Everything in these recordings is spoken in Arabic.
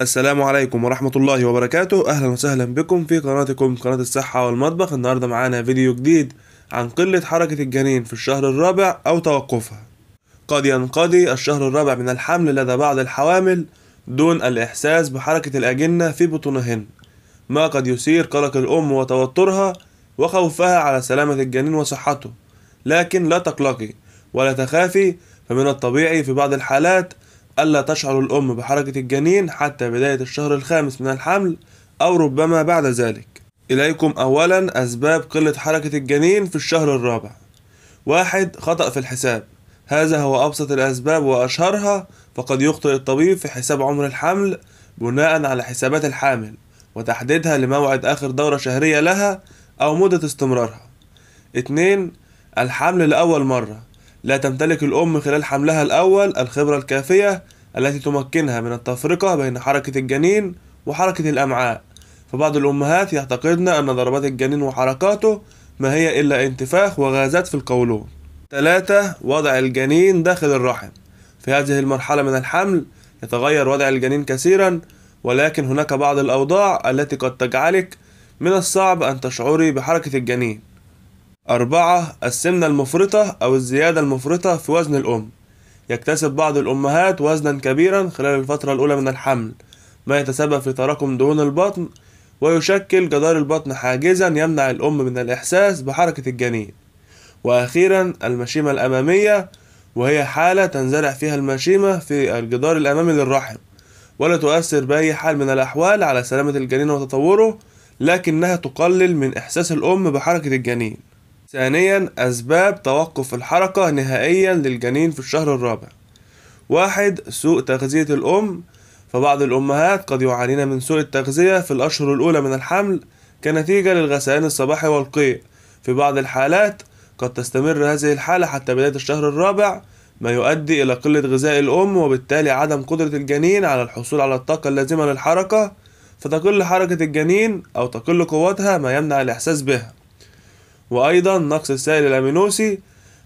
السلام عليكم ورحمة الله وبركاته أهلا وسهلا بكم في قناتكم قناة الصحة والمطبخ النهاردة معانا فيديو جديد عن قلة حركة الجنين في الشهر الرابع أو توقفها قد ينقضي الشهر الرابع من الحمل لدى بعض الحوامل دون الإحساس بحركة الأجنة في بطونهن ما قد يثير قلق الأم وتوترها وخوفها على سلامة الجنين وصحته لكن لا تقلقي ولا تخافي فمن الطبيعي في بعض الحالات ألا تشعر الأم بحركة الجنين حتى بداية الشهر الخامس من الحمل أو ربما بعد ذلك إليكم أولا أسباب قلة حركة الجنين في الشهر الرابع واحد خطأ في الحساب هذا هو أبسط الأسباب وأشهرها فقد يخطئ الطبيب في حساب عمر الحمل بناء على حسابات الحامل وتحديدها لموعد آخر دورة شهرية لها أو مدة استمرارها اتنين الحمل لأول مرة لا تمتلك الأم خلال حملها الأول الخبرة الكافية التي تمكنها من التفرقة بين حركة الجنين وحركة الأمعاء فبعض الأمهات يعتقدن أن ضربات الجنين وحركاته ما هي إلا انتفاخ وغازات في القولون 3. وضع الجنين داخل الرحم في هذه المرحلة من الحمل يتغير وضع الجنين كثيرا ولكن هناك بعض الأوضاع التي قد تجعلك من الصعب أن تشعري بحركة الجنين أربعة السمنة المفرطة أو الزيادة المفرطة في وزن الأم يكتسب بعض الأمهات وزنا كبيرا خلال الفترة الأولى من الحمل ما يتسبب في تراكم دهون البطن ويشكل جدار البطن حاجزا يمنع الأم من الإحساس بحركة الجنين وأخيرا المشيمة الأمامية وهي حالة تنزرع فيها المشيمة في الجدار الأمامي للرحم ولا تؤثر بأي حال من الأحوال على سلامة الجنين وتطوره لكنها تقلل من إحساس الأم بحركة الجنين ثانيا أسباب توقف الحركة نهائيا للجنين في الشهر الرابع واحد سوء تغذية الأم فبعض الأمهات قد يعانين من سوء التغذية في الأشهر الأولى من الحمل كنتيجة للغثيان الصباحي والقيء في بعض الحالات قد تستمر هذه الحالة حتى بداية الشهر الرابع ما يؤدي إلى قلة غذاء الأم وبالتالي عدم قدرة الجنين على الحصول على الطاقة اللازمة للحركة فتقل حركة الجنين أو تقل قوتها ما يمنع الإحساس بها وأيضا نقص السائل الأمينوسي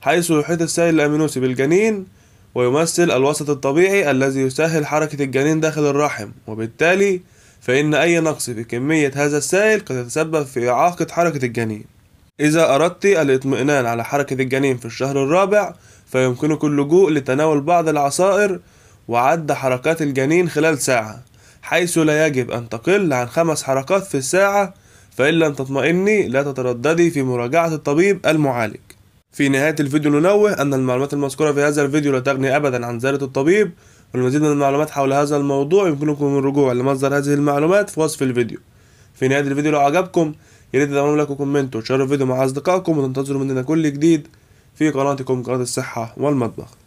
حيث يحيط السائل الأمينوسي بالجنين ويمثل الوسط الطبيعي الذي يسهل حركة الجنين داخل الرحم وبالتالي فإن أي نقص في كمية هذا السائل قد يتسبب في إعاقة حركة الجنين إذا أردت الاطمئنان على حركة الجنين في الشهر الرابع فيمكنك اللجوء لتناول بعض العصائر وعد حركات الجنين خلال ساعة حيث لا يجب أن تقل عن خمس حركات في الساعة فإن لم تطمئني لا تترددي في مراجعة الطبيب المعالج في نهاية الفيديو ننوه أن المعلومات المذكورة في هذا الفيديو لا تغني أبدا عن زيارة الطبيب والمزيد من المعلومات حول هذا الموضوع يمكنكم الرجوع لمصدر هذه المعلومات في وصف الفيديو في نهاية الفيديو لو عجبكم يريد أن لكم كومنت وكومنت وتشاركوا الفيديو مع أصدقائكم وتنتظروا مننا كل جديد في قناتكم قناة الصحة والمطبخ